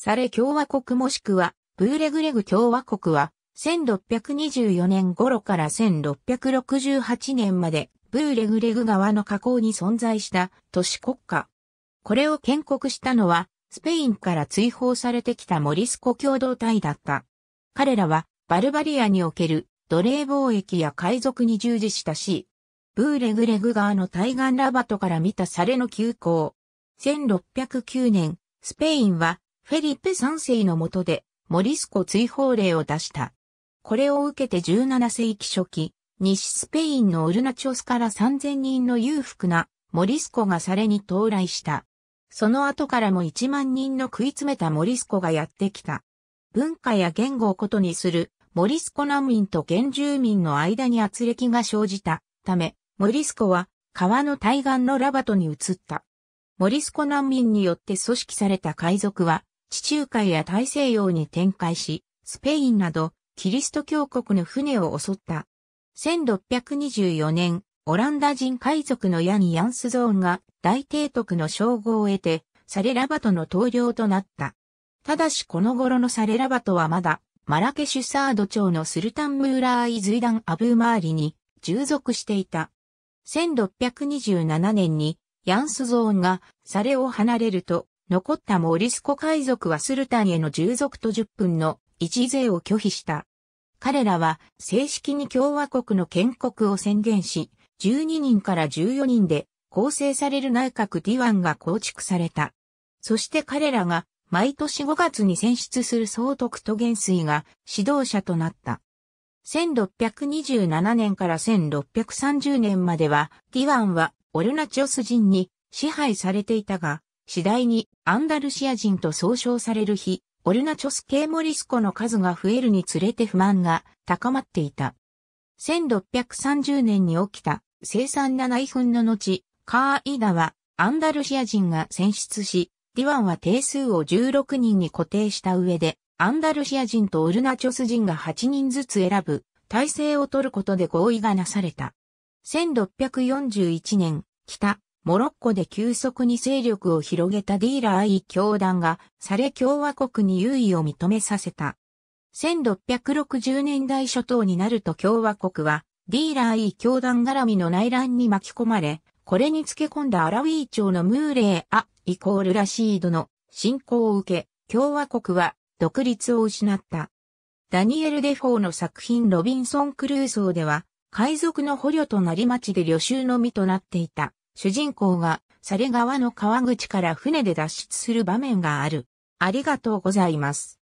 サレ共和国もしくは、ブーレグレグ共和国は、1624年頃から1668年まで、ブーレグレグ側の河口に存在した都市国家。これを建国したのは、スペインから追放されてきたモリスコ共同体だった。彼らは、バルバリアにおける奴隷貿易や海賊に従事したし、ブーレグレグ側の対岸ラバトから見たサレの急行。1609年、スペインはフェリペ3世の下で、モリスコ追放令を出した。これを受けて17世紀初期、西スペインのオルナチョスから3000人の裕福なモリスコがされに到来した。その後からも1万人の食い詰めたモリスコがやってきた。文化や言語をことにするモリスコ難民と原住民の間に圧力が生じたため、モリスコは川の対岸のラバトに移った。モリスコ難民によって組織された海賊は地中海や大西洋に展開し、スペインなどキリスト教国の船を襲った。1624年、オランダ人海賊のヤニ・ヤンスゾーンが大帝徳の称号を得て、サレラバトの統領となった。ただしこの頃のサレラバトはまだ、マラケシュサード朝のスルタン・ムーラーイズイダン・アブーマーリに従属していた。1627年にヤンスゾーンがサレを離れると、残ったモリスコ海賊はスルタンへの従属と10分の一税を拒否した。彼らは正式に共和国の建国を宣言し、12人から14人で構成される内閣ディワンが構築された。そして彼らが毎年5月に選出する総督と元帥が指導者となった。1627年から1630年までは、ディワンはオルナチョス人に支配されていたが、次第にアンダルシア人と総称される日、オルナチョス系モリスコの数が増えるにつれて不満が高まっていた。1630年に起きた生産な内紛の後、カーイダはアンダルシア人が選出し、ディワンは定数を16人に固定した上で、アンダルシア人とオルナチョス人が8人ずつ選ぶ体制を取ることで合意がなされた。1641年、北モロッコで急速に勢力を広げたディーラーイ教団がされ共和国に優位を認めさせた。1660年代初頭になると共和国はディーラーイ教団絡みの内乱に巻き込まれ、これにつけ込んだアラウィー朝のムーレー・ア・イコール・ラシードの侵攻を受け、共和国は独立を失った。ダニエル・デフォーの作品ロビンソン・クルーソーでは、海賊の捕虜となり町で旅衆の身となっていた。主人公が、され川の川口から船で脱出する場面がある。ありがとうございます。